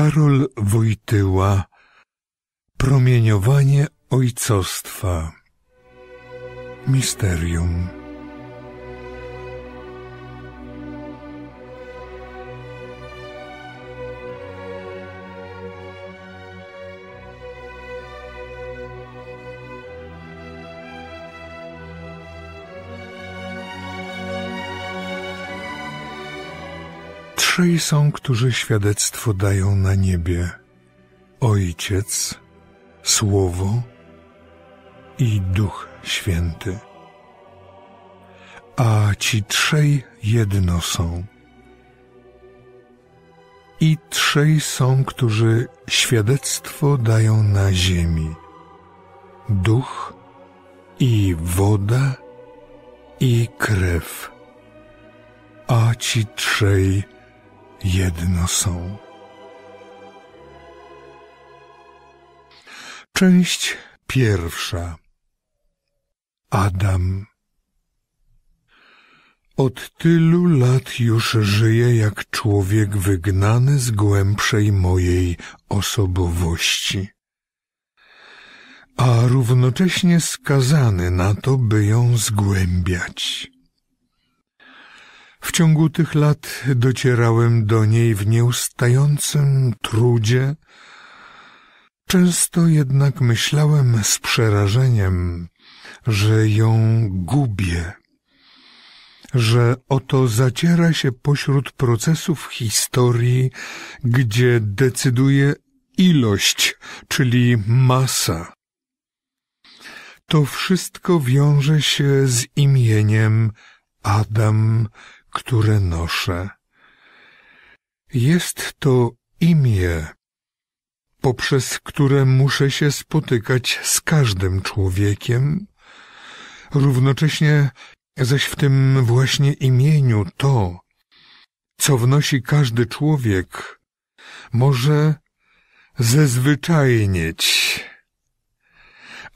Karol Wojtyła Promieniowanie ojcostwa Misterium Trzej są, którzy świadectwo dają na niebie: Ojciec, Słowo i Duch Święty. A ci trzej jedno są. I trzej są, którzy świadectwo dają na ziemi: Duch i woda i krew. A ci trzej jedno są. Część pierwsza. Adam. Od tylu lat już żyję jak człowiek wygnany z głębszej mojej osobowości, a równocześnie skazany na to, by ją zgłębiać. W ciągu tych lat docierałem do niej w nieustającym trudzie. Często jednak myślałem z przerażeniem, że ją gubię, że oto zaciera się pośród procesów historii, gdzie decyduje ilość, czyli masa. To wszystko wiąże się z imieniem Adam, które noszę. Jest to imię, poprzez które muszę się spotykać z każdym człowiekiem, równocześnie zaś w tym właśnie imieniu to, co wnosi każdy człowiek, może zezwyczajnieć,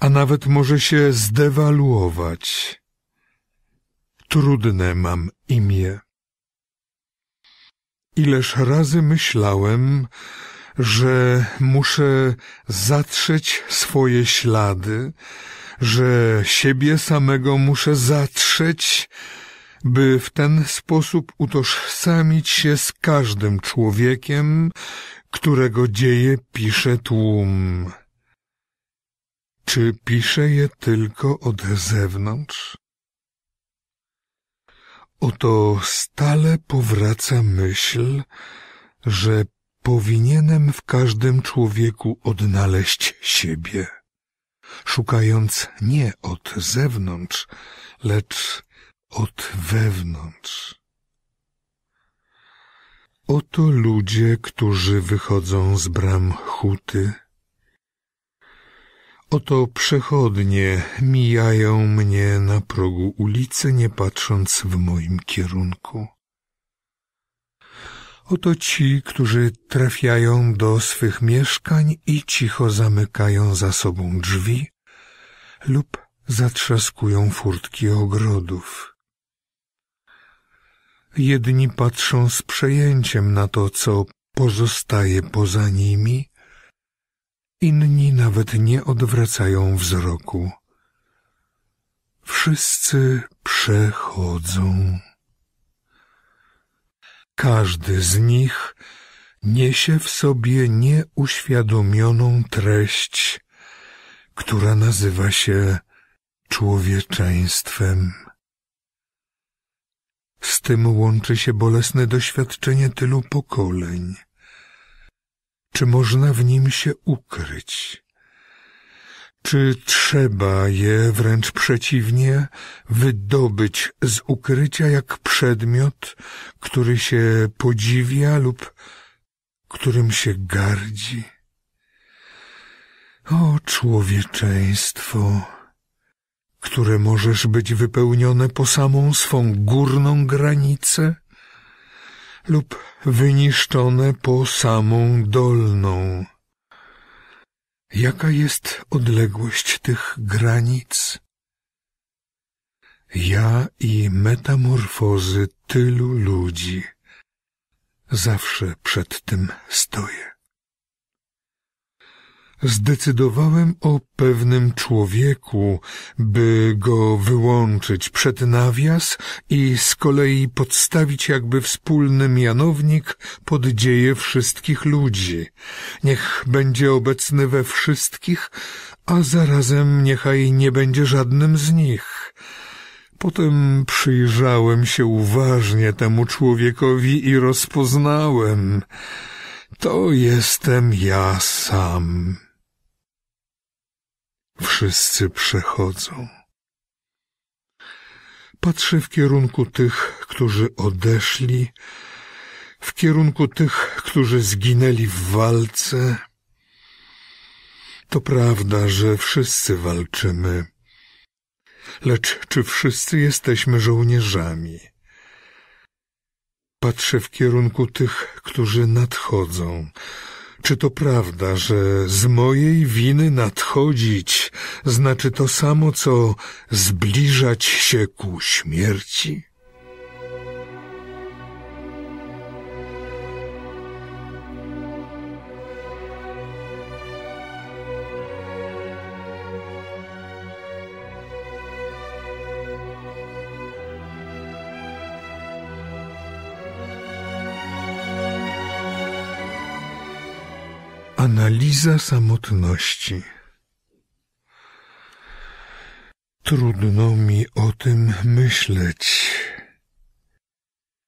a nawet może się zdewaluować. Trudne mam imię. Ileż razy myślałem, że muszę zatrzeć swoje ślady, że siebie samego muszę zatrzeć, by w ten sposób utożsamić się z każdym człowiekiem, którego dzieje pisze tłum. Czy pisze je tylko od zewnątrz? Oto stale powraca myśl, że powinienem w każdym człowieku odnaleźć siebie, szukając nie od zewnątrz, lecz od wewnątrz. Oto ludzie, którzy wychodzą z bram huty, Oto przechodnie mijają mnie na progu ulicy, nie patrząc w moim kierunku. Oto ci, którzy trafiają do swych mieszkań i cicho zamykają za sobą drzwi lub zatrzaskują furtki ogrodów. Jedni patrzą z przejęciem na to, co pozostaje poza nimi, Inni nawet nie odwracają wzroku. Wszyscy przechodzą. Każdy z nich niesie w sobie nieuświadomioną treść, która nazywa się człowieczeństwem. Z tym łączy się bolesne doświadczenie tylu pokoleń – czy można w nim się ukryć? Czy trzeba je wręcz przeciwnie wydobyć z ukrycia jak przedmiot, który się podziwia lub którym się gardzi? O człowieczeństwo, które możesz być wypełnione po samą swą górną granicę, lub wyniszczone po samą dolną. Jaka jest odległość tych granic? Ja i metamorfozy tylu ludzi zawsze przed tym stoję zdecydowałem o pewnym człowieku, by go wyłączyć przed nawias i z kolei podstawić jakby wspólny mianownik pod dzieje wszystkich ludzi. Niech będzie obecny we wszystkich, a zarazem niechaj nie będzie żadnym z nich. Potem przyjrzałem się uważnie temu człowiekowi i rozpoznałem, to jestem ja sam wszyscy przechodzą. Patrzę w kierunku tych, którzy odeszli, w kierunku tych, którzy zginęli w walce. To prawda, że wszyscy walczymy. Lecz czy wszyscy jesteśmy żołnierzami? Patrzę w kierunku tych, którzy nadchodzą, czy to prawda, że z mojej winy nadchodzić znaczy to samo, co zbliżać się ku śmierci? Analiza samotności. Trudno mi o tym myśleć.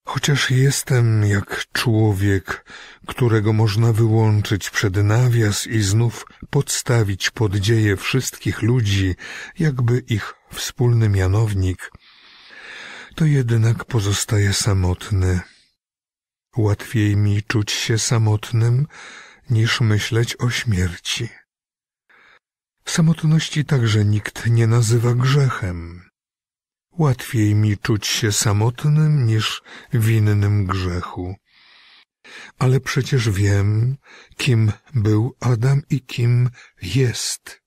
Chociaż jestem jak człowiek, którego można wyłączyć przed nawias i znów podstawić pod dzieje wszystkich ludzi, jakby ich wspólny mianownik, to jednak pozostaje samotny. Łatwiej mi czuć się samotnym, niż myśleć o śmierci. Samotności także nikt nie nazywa grzechem. Łatwiej mi czuć się samotnym niż winnym grzechu. Ale przecież wiem, kim był Adam i kim jest.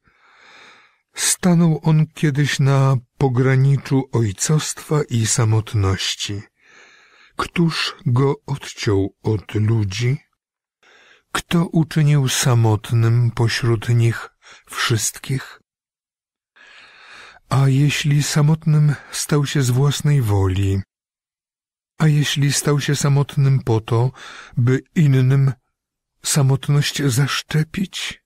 Stanął on kiedyś na pograniczu ojcostwa i samotności. Któż go odciął od ludzi? Kto uczynił samotnym pośród nich wszystkich? A jeśli samotnym stał się z własnej woli, a jeśli stał się samotnym po to, by innym samotność zaszczepić?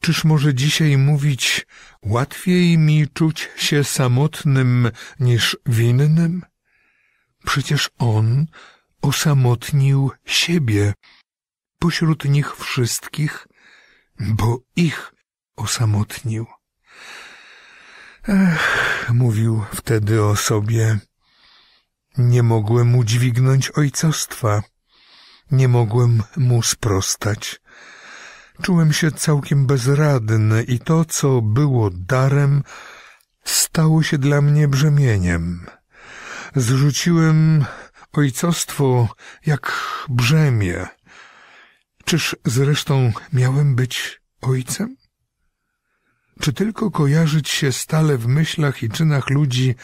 Czyż może dzisiaj mówić, łatwiej mi czuć się samotnym niż winnym? Przecież on osamotnił siebie pośród nich wszystkich, bo ich osamotnił. Ech, mówił wtedy o sobie, nie mogłem udźwignąć ojcostwa, nie mogłem mu sprostać. Czułem się całkiem bezradny i to, co było darem, stało się dla mnie brzemieniem. Zrzuciłem Ojcostwo jak brzemię. Czyż zresztą miałem być ojcem? Czy tylko kojarzyć się stale w myślach i czynach ludzi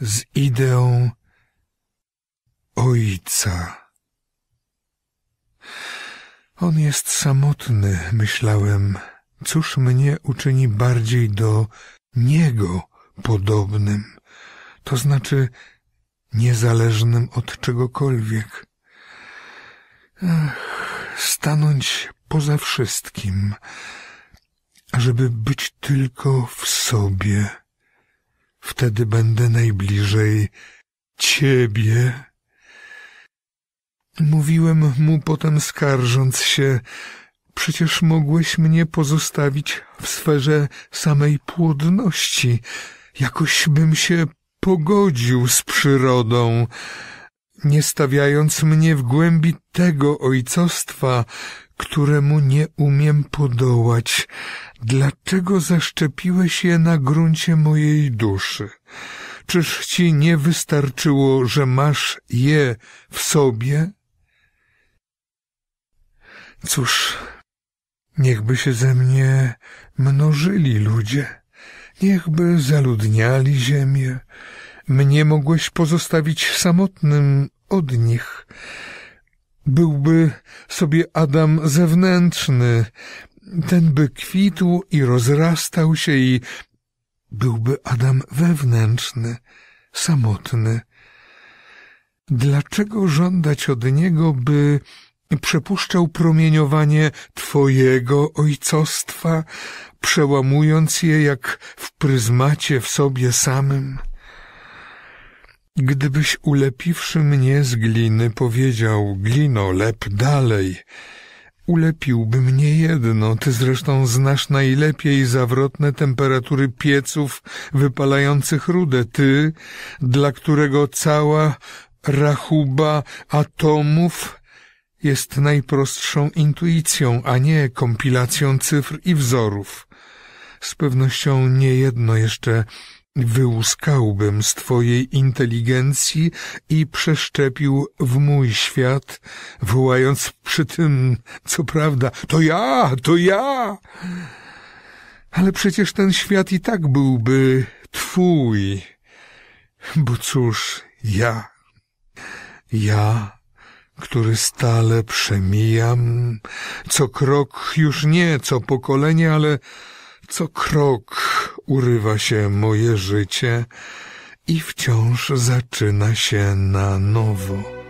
z ideą ojca? On jest samotny, myślałem. Cóż mnie uczyni bardziej do niego podobnym? To znaczy niezależnym od czegokolwiek. Ach, stanąć poza wszystkim, żeby być tylko w sobie. Wtedy będę najbliżej ciebie. Mówiłem mu potem skarżąc się, przecież mogłeś mnie pozostawić w sferze samej płodności. Jakoś bym się pogodził z przyrodą, nie stawiając mnie w głębi tego ojcostwa, któremu nie umiem podołać. Dlaczego zaszczepiłeś je na gruncie mojej duszy? Czyż ci nie wystarczyło, że masz je w sobie? Cóż, niechby się ze mnie mnożyli ludzie. Niechby zaludniali ziemię, mnie mogłeś pozostawić samotnym od nich. Byłby sobie Adam zewnętrzny, ten by kwitł i rozrastał się i byłby Adam wewnętrzny, samotny. Dlaczego żądać od niego, by przepuszczał promieniowanie Twojego ojcostwa, przełamując je jak w pryzmacie w sobie samym? Gdybyś ulepiwszy mnie z gliny powiedział, glino, lep dalej, ulepiłby mnie jedno, ty zresztą znasz najlepiej zawrotne temperatury pieców wypalających rudę, ty, dla którego cała rachuba atomów jest najprostszą intuicją, a nie kompilacją cyfr i wzorów. Z pewnością niejedno jeszcze wyłuskałbym z twojej inteligencji i przeszczepił w mój świat, wołając przy tym, co prawda, to ja, to ja. Ale przecież ten świat i tak byłby twój, bo cóż, ja, ja który stale przemijam, co krok już nie co pokolenie, ale co krok urywa się moje życie i wciąż zaczyna się na nowo.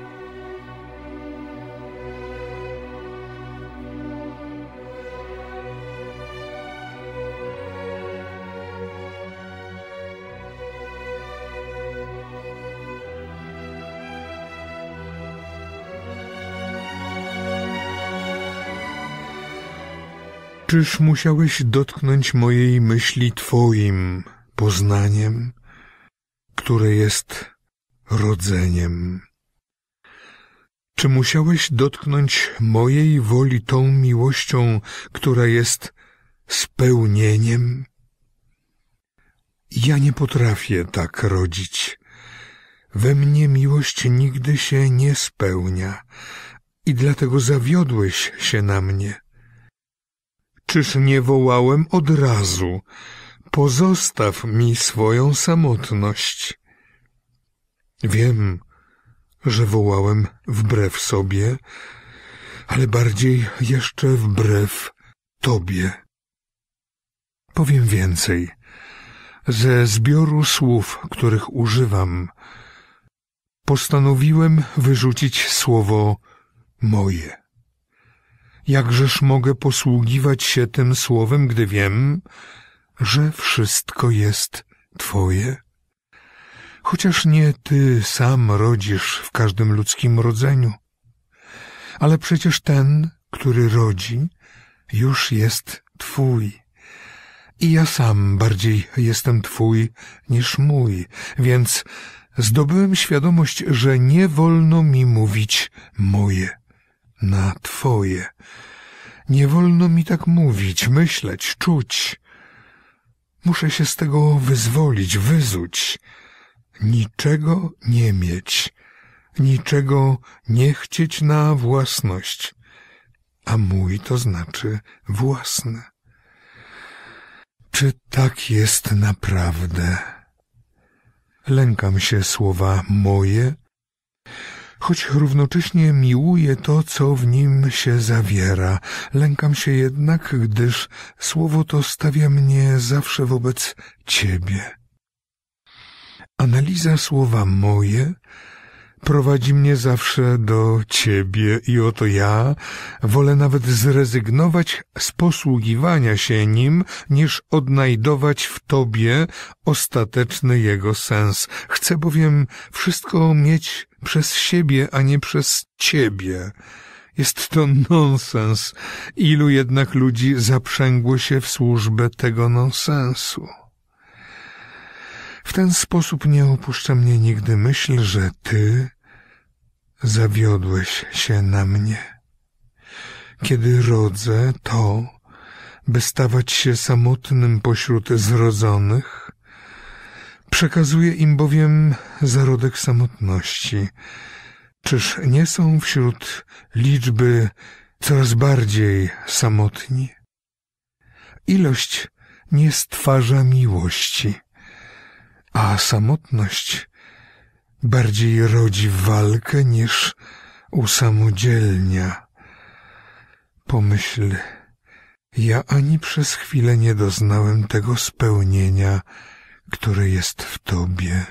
Czyż musiałeś dotknąć mojej myśli Twoim poznaniem, które jest rodzeniem? Czy musiałeś dotknąć mojej woli tą miłością, która jest spełnieniem? Ja nie potrafię tak rodzić. We mnie miłość nigdy się nie spełnia i dlatego zawiodłeś się na mnie. Czyż nie wołałem od razu? Pozostaw mi swoją samotność. Wiem, że wołałem wbrew sobie, ale bardziej jeszcze wbrew Tobie. Powiem więcej. Ze zbioru słów, których używam, postanowiłem wyrzucić słowo moje. Jakżeż mogę posługiwać się tym słowem, gdy wiem, że wszystko jest Twoje? Chociaż nie Ty sam rodzisz w każdym ludzkim rodzeniu, ale przecież ten, który rodzi, już jest Twój. I ja sam bardziej jestem Twój niż mój, więc zdobyłem świadomość, że nie wolno mi mówić moje na twoje. Nie wolno mi tak mówić, myśleć, czuć. Muszę się z tego wyzwolić, wyzuć. Niczego nie mieć, niczego nie chcieć na własność, a mój to znaczy własny. Czy tak jest naprawdę? Lękam się słowa moje, choć równocześnie miłuję to, co w nim się zawiera. Lękam się jednak, gdyż słowo to stawia mnie zawsze wobec Ciebie. Analiza słowa moje prowadzi mnie zawsze do Ciebie i oto ja wolę nawet zrezygnować z posługiwania się nim, niż odnajdować w Tobie ostateczny jego sens. Chcę bowiem wszystko mieć przez siebie, a nie przez ciebie. Jest to nonsens. Ilu jednak ludzi zaprzęgło się w służbę tego nonsensu? W ten sposób nie opuszcza mnie nigdy myśl, że ty zawiodłeś się na mnie. Kiedy rodzę to, by stawać się samotnym pośród zrodzonych, Przekazuje im bowiem zarodek samotności. Czyż nie są wśród liczby coraz bardziej samotni? Ilość nie stwarza miłości, a samotność bardziej rodzi walkę niż usamodzielnia. Pomyśl, ja ani przez chwilę nie doznałem tego spełnienia, które jest w Tobie.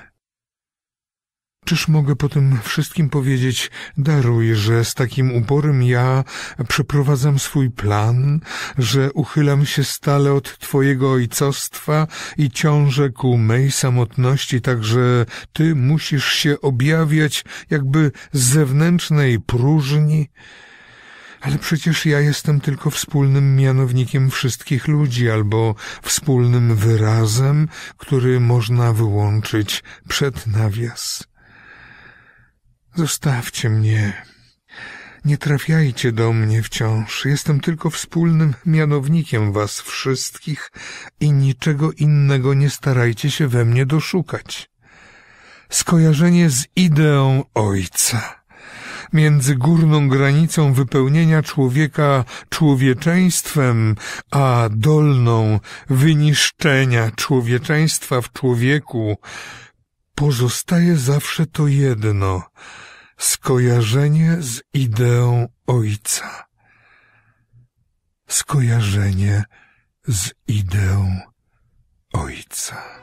Czyż mogę po tym wszystkim powiedzieć, daruj, że z takim uporem ja przeprowadzam swój plan, że uchylam się stale od Twojego ojcostwa i ciążę ku mej samotności, tak że Ty musisz się objawiać jakby z zewnętrznej próżni, ale przecież ja jestem tylko wspólnym mianownikiem wszystkich ludzi albo wspólnym wyrazem, który można wyłączyć przed nawias. Zostawcie mnie. Nie trafiajcie do mnie wciąż. Jestem tylko wspólnym mianownikiem was wszystkich i niczego innego nie starajcie się we mnie doszukać. Skojarzenie z ideą Ojca między górną granicą wypełnienia człowieka człowieczeństwem, a dolną wyniszczenia człowieczeństwa w człowieku, pozostaje zawsze to jedno skojarzenie z ideą Ojca. Skojarzenie z ideą Ojca.